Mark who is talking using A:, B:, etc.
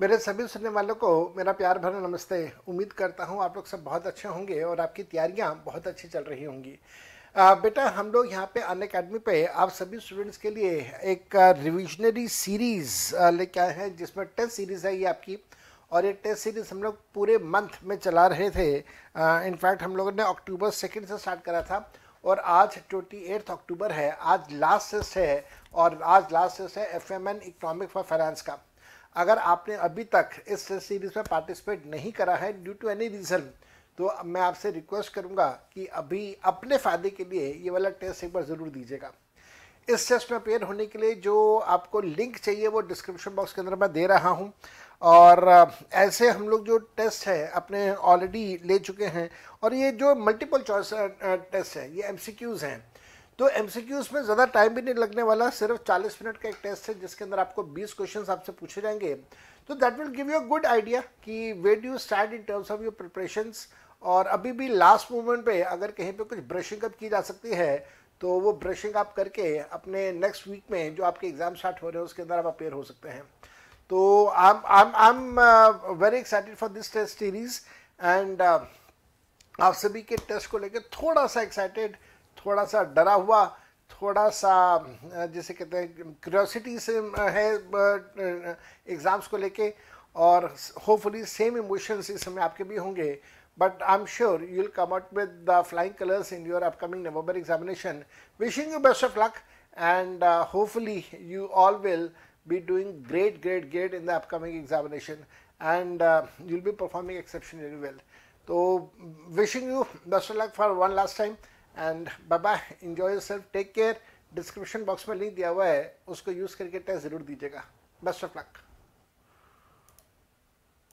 A: मेरे सभी सुनने वालों को मेरा प्यार भरा नमस्ते उम्मीद करता हूँ आप लोग सब बहुत अच्छे होंगे और आपकी तैयारियाँ बहुत अच्छी चल रही होंगी बेटा हम लोग यहाँ पे अन अकेडमी पे आप सभी स्टूडेंट्स के लिए एक रिविजनरी सीरीज़ लेके आए हैं जिसमें टेस्ट सीरीज़ है ये आपकी और ये टेस्ट सीरीज़ हम लोग पूरे मंथ में चला रहे थे इनफैक्ट हम लोगों ने अक्टूबर सेकेंड से स्टार्ट करा था और आज ट्वेंटी एट्थ अक्टूबर है आज लास्ट टेस्ट है और आज लास्ट टेस्ट है F M N economic for finance का अगर आपने अभी तक इस सीरीज़ में पार्टिसिपेट नहीं करा है ड्यू टू एनी रीज़न तो मैं आपसे रिक्वेस्ट करूंगा कि अभी अपने फ़ायदे के लिए ये वाला टेस्ट एक बार ज़रूर दीजिएगा इस टेस्ट में अपेयर होने के लिए जो आपको लिंक चाहिए वो डिस्क्रिप्शन बॉक्स के अंदर मैं दे रहा हूँ और ऐसे हम लोग जो टेस्ट है अपने ऑलरेडी ले चुके हैं और ये जो मल्टीपल चॉइस टेस्ट है ये एम हैं तो एम में ज़्यादा टाइम भी नहीं लगने वाला सिर्फ 40 मिनट का एक टेस्ट है जिसके अंदर आपको 20 क्वेश्चन आपसे पूछे जाएंगे तो that will give you a good idea कि where do you stand in terms of your preparations और अभी भी लास्ट मोमेंट पे अगर कहीं पे कुछ ब्रशिंग अप की जा सकती है तो वो ब्रशिंग अप करके अपने नेक्स्ट वीक में जो आपके एग्ज़ाम स्टार्ट हो रहे हैं उसके अंदर आप अपेयर हो सकते हैं तो I am very excited for this test series and आप सभी के टेस्ट को लेकर थोड़ा सा एक्साइटेड थोड़ा सा डरा हुआ थोड़ा सा जैसे कहते हैं क्यूरसिटी से है एग्ज़ाम्स को लेके और होपफुली सेम इमोशंस इस समय आपके भी होंगे but I am sure you will come out with the flying colours in your upcoming November examination wishing you best of luck and hopefully you all will be doing great great great in the upcoming examination and you will be performing exception well तो wishing you best of luck for one last time and बाबा enjoy yourself take care description box में link दिया हुआ है उसको use करके test ज़रूर दीजिएगा बेस्ट ऑफ लक